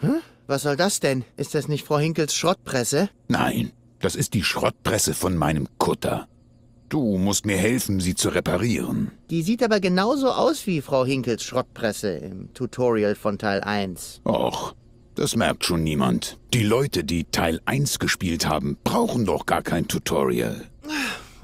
Hä? Was soll das denn? Ist das nicht Frau Hinkels Schrottpresse? Nein, das ist die Schrottpresse von meinem Kutter. Du musst mir helfen, sie zu reparieren. Die sieht aber genauso aus wie Frau Hinkels Schrottpresse im Tutorial von Teil 1. Och, das merkt schon niemand. Die Leute, die Teil 1 gespielt haben, brauchen doch gar kein Tutorial.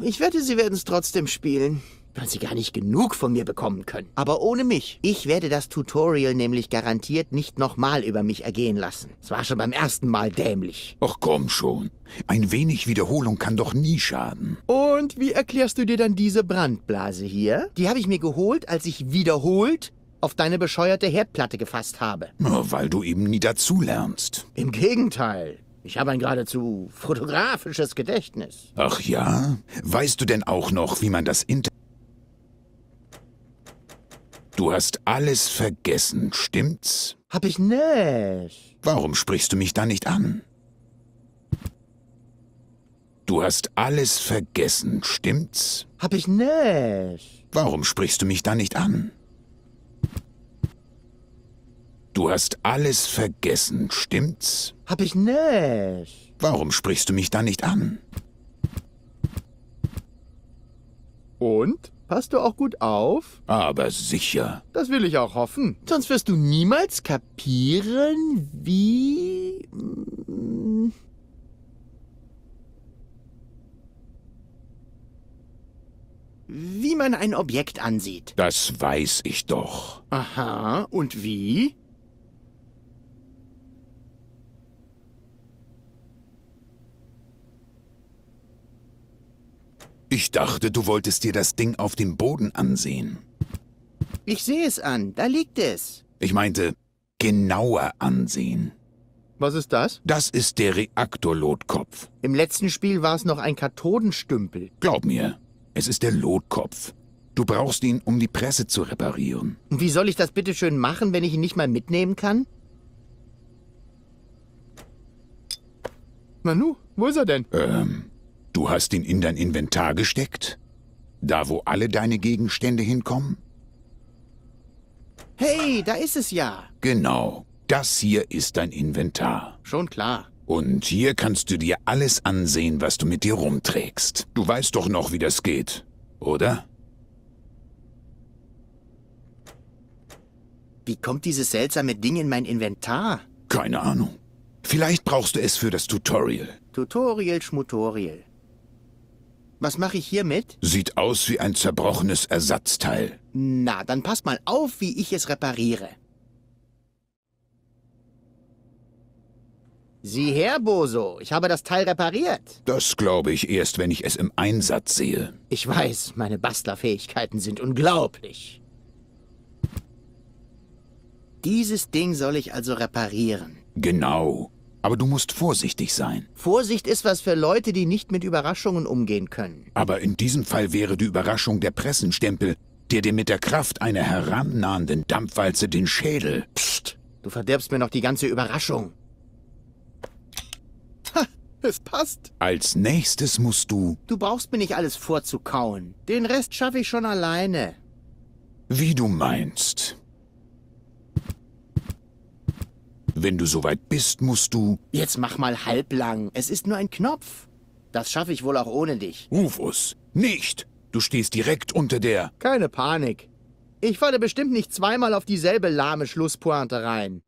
Ich wette, sie werden es trotzdem spielen weil sie gar nicht genug von mir bekommen können. Aber ohne mich. Ich werde das Tutorial nämlich garantiert nicht nochmal über mich ergehen lassen. Es war schon beim ersten Mal dämlich. Ach komm schon. Ein wenig Wiederholung kann doch nie schaden. Und wie erklärst du dir dann diese Brandblase hier? Die habe ich mir geholt, als ich wiederholt auf deine bescheuerte Herdplatte gefasst habe. Nur weil du eben nie dazulernst. Im Gegenteil. Ich habe ein geradezu fotografisches Gedächtnis. Ach ja? Weißt du denn auch noch, wie man das Internet... Du hast alles vergessen, stimmt's? Hab ich nicht. Warum sprichst du mich da nicht an? Du hast alles vergessen, stimmt's? Hab ich nicht. Warum sprichst du mich da nicht an? Du hast alles vergessen, stimmt's? Hab ich nicht. Warum sprichst du mich da nicht an? Und? Passt du auch gut auf? Aber sicher. Das will ich auch hoffen. Sonst wirst du niemals kapieren, wie... Mm, wie man ein Objekt ansieht. Das weiß ich doch. Aha, und wie? Ich dachte, du wolltest dir das Ding auf dem Boden ansehen. Ich sehe es an, da liegt es. Ich meinte, genauer ansehen. Was ist das? Das ist der Reaktorlotkopf. Im letzten Spiel war es noch ein Kathodenstümpel. Glaub mir, es ist der Lotkopf. Du brauchst ihn, um die Presse zu reparieren. Und wie soll ich das bitte schön machen, wenn ich ihn nicht mal mitnehmen kann? Manu, wo ist er denn? Ähm, Du hast ihn in dein Inventar gesteckt? Da, wo alle deine Gegenstände hinkommen? Hey, da ist es ja. Genau. Das hier ist dein Inventar. Schon klar. Und hier kannst du dir alles ansehen, was du mit dir rumträgst. Du weißt doch noch, wie das geht, oder? Wie kommt dieses seltsame Ding in mein Inventar? Keine Ahnung. Vielleicht brauchst du es für das Tutorial. Tutorial, Schmutorial. Was mache ich hiermit? Sieht aus wie ein zerbrochenes Ersatzteil. Na, dann pass mal auf, wie ich es repariere. Sieh her, Boso, ich habe das Teil repariert. Das glaube ich erst, wenn ich es im Einsatz sehe. Ich weiß, meine Bastlerfähigkeiten sind unglaublich. Dieses Ding soll ich also reparieren. Genau. Aber du musst vorsichtig sein. Vorsicht ist was für Leute, die nicht mit Überraschungen umgehen können. Aber in diesem Fall wäre die Überraschung der Pressenstempel, der dir mit der Kraft einer herannahenden Dampfwalze den Schädel... Psst! Du verderbst mir noch die ganze Überraschung. Ha, es passt. Als nächstes musst du... Du brauchst mir nicht alles vorzukauen. Den Rest schaffe ich schon alleine. Wie du meinst. Wenn du soweit bist, musst du... Jetzt mach mal halblang. Es ist nur ein Knopf. Das schaffe ich wohl auch ohne dich. Rufus, nicht! Du stehst direkt unter der... Keine Panik. Ich falle bestimmt nicht zweimal auf dieselbe lahme Schlusspointe rein.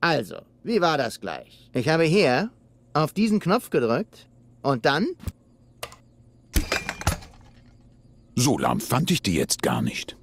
Also, wie war das gleich? Ich habe hier auf diesen Knopf gedrückt und dann... So lahm fand ich die jetzt gar nicht.